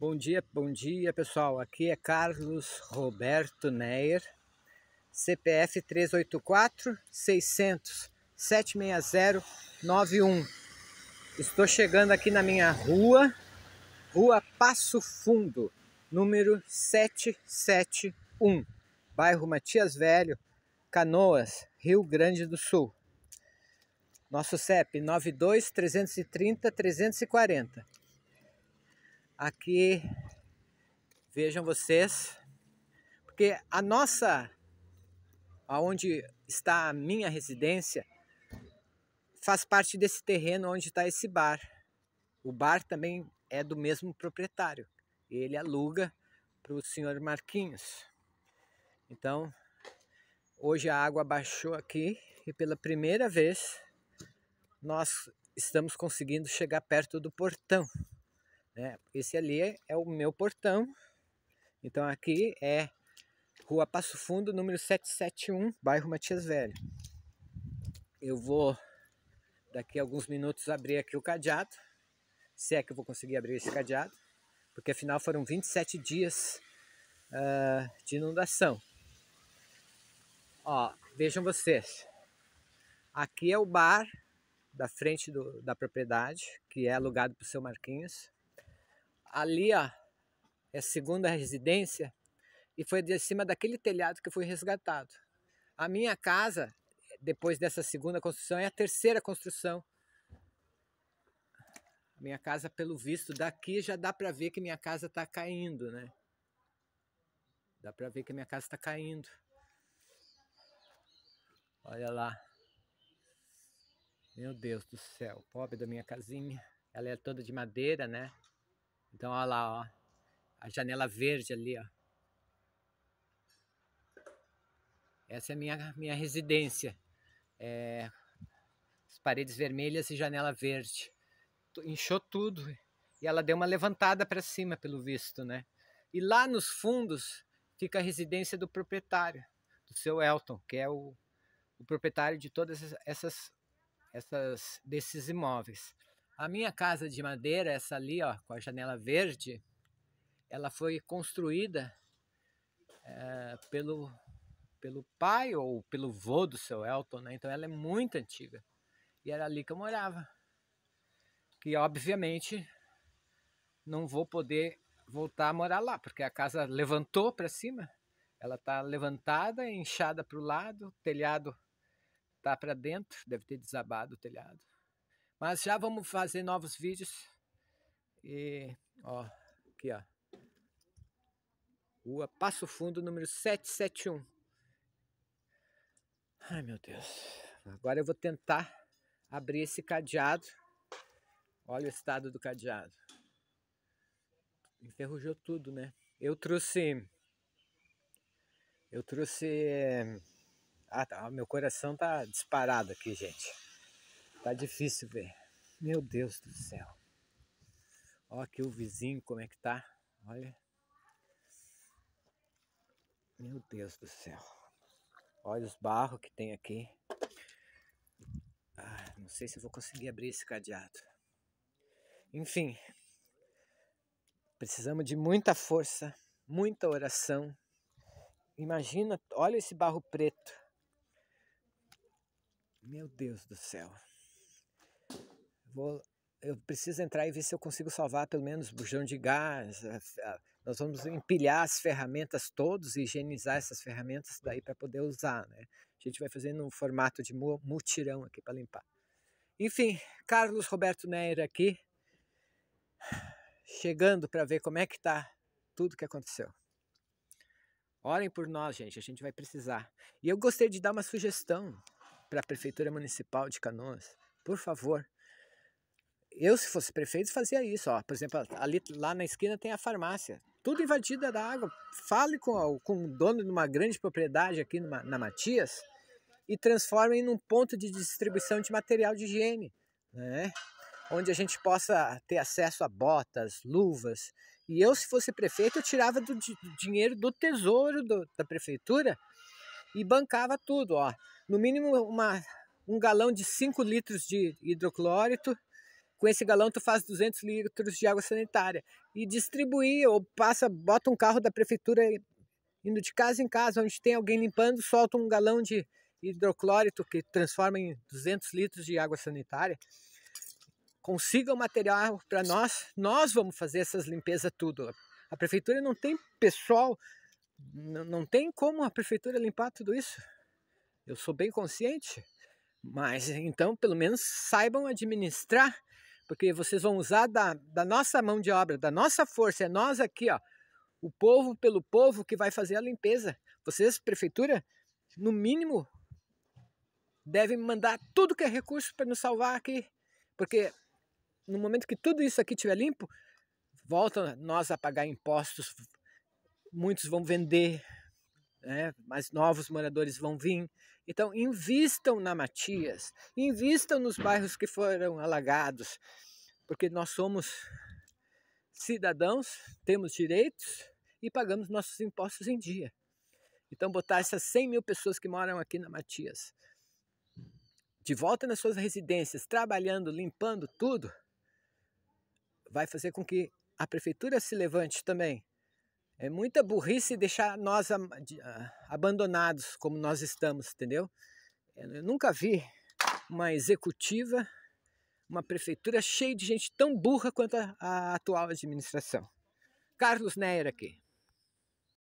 Bom dia, bom dia pessoal. Aqui é Carlos Roberto Neyer, CPF 384 600 76091. Estou chegando aqui na minha rua, Rua Passo Fundo, número 771, bairro Matias Velho, Canoas, Rio Grande do Sul. Nosso CEP 92 330 340. Aqui, vejam vocês, porque a nossa, aonde está a minha residência, faz parte desse terreno onde está esse bar. O bar também é do mesmo proprietário. Ele aluga para o senhor Marquinhos. Então, hoje a água baixou aqui e pela primeira vez nós estamos conseguindo chegar perto do portão. Né? Esse ali é o meu portão. Então aqui é Rua Passo Fundo, número 771, bairro Matias Velho. Eu vou daqui a alguns minutos abrir aqui o cadeado. Se é que eu vou conseguir abrir esse cadeado, porque afinal foram 27 dias uh, de inundação. Ó, vejam vocês. Aqui é o bar da frente do, da propriedade, que é alugado para o seu Marquinhos ali, ó, é a segunda residência, e foi de cima daquele telhado que fui resgatado. A minha casa, depois dessa segunda construção, é a terceira construção. A minha casa, pelo visto, daqui já dá para ver que minha casa está caindo, né? Dá para ver que minha casa está caindo. Olha lá. Meu Deus do céu, pobre da minha casinha. Ela é toda de madeira, né? Então, olha lá, ó, a janela verde ali, ó. Essa é a minha, minha residência. É, as paredes vermelhas e janela verde. Inchou tudo e ela deu uma levantada para cima, pelo visto, né? E lá nos fundos fica a residência do proprietário, do seu Elton, que é o, o proprietário de todas essas, essas desses imóveis. A minha casa de madeira, essa ali, ó, com a janela verde, ela foi construída é, pelo, pelo pai ou pelo vô do seu Elton, né? Então ela é muito antiga. E era ali que eu morava. Que obviamente não vou poder voltar a morar lá, porque a casa levantou para cima. Ela está levantada, inchada para o lado, o telhado tá para dentro, deve ter desabado o telhado. Mas já vamos fazer novos vídeos. E, ó, aqui, ó. Rua Passo Fundo, número 771. Ai, meu Deus. Agora eu vou tentar abrir esse cadeado. Olha o estado do cadeado. Enferrujou tudo, né? Eu trouxe... Eu trouxe... Eh, ah, tá. Meu coração tá disparado aqui, gente. Tá difícil ver. Meu Deus do céu. olha aqui o vizinho como é que tá. Olha. Meu Deus do céu. Olha os barros que tem aqui. Ah, não sei se vou conseguir abrir esse cadeado. Enfim. Precisamos de muita força, muita oração. Imagina, olha esse barro preto. Meu Deus do céu vou, eu preciso entrar e ver se eu consigo salvar pelo menos bujão de gás. Nós vamos empilhar as ferramentas todos e higienizar essas ferramentas daí para poder usar, né? A gente vai fazendo um formato de mutirão aqui para limpar. Enfim, Carlos Roberto Neira aqui, chegando para ver como é que tá tudo que aconteceu. Orem por nós, gente, a gente vai precisar. E eu gostaria de dar uma sugestão para a Prefeitura Municipal de Canoas. Por favor, eu, se fosse prefeito, fazia isso. Ó. Por exemplo, ali, lá na esquina tem a farmácia. Tudo invadida da água. Fale com, com o dono de uma grande propriedade aqui numa, na Matias e em num ponto de distribuição de material de higiene, né? onde a gente possa ter acesso a botas, luvas. E eu, se fosse prefeito, eu tirava do, do dinheiro do tesouro do, da prefeitura e bancava tudo. Ó. No mínimo uma, um galão de 5 litros de hidroclórito com esse galão tu faz 200 litros de água sanitária e distribui ou passa, bota um carro da prefeitura indo de casa em casa, onde tem alguém limpando, solta um galão de hidroclórito que transforma em 200 litros de água sanitária. Consiga o material para nós, nós vamos fazer essas limpezas tudo. A prefeitura não tem pessoal, não tem como a prefeitura limpar tudo isso. Eu sou bem consciente, mas então pelo menos saibam administrar porque vocês vão usar da, da nossa mão de obra, da nossa força, é nós aqui, ó, o povo pelo povo que vai fazer a limpeza. Vocês, prefeitura, no mínimo, devem mandar tudo que é recurso para nos salvar aqui, porque no momento que tudo isso aqui estiver limpo, volta nós a pagar impostos, muitos vão vender, né? mas novos moradores vão vir. Então, invistam na Matias, invistam nos bairros que foram alagados, porque nós somos cidadãos, temos direitos e pagamos nossos impostos em dia. Então, botar essas 100 mil pessoas que moram aqui na Matias de volta nas suas residências, trabalhando, limpando tudo, vai fazer com que a prefeitura se levante também é muita burrice deixar nós ah, abandonados como nós estamos, entendeu? É, eu nunca vi uma executiva, uma prefeitura cheia de gente tão burra quanto a, a atual administração. Carlos Neyer aqui.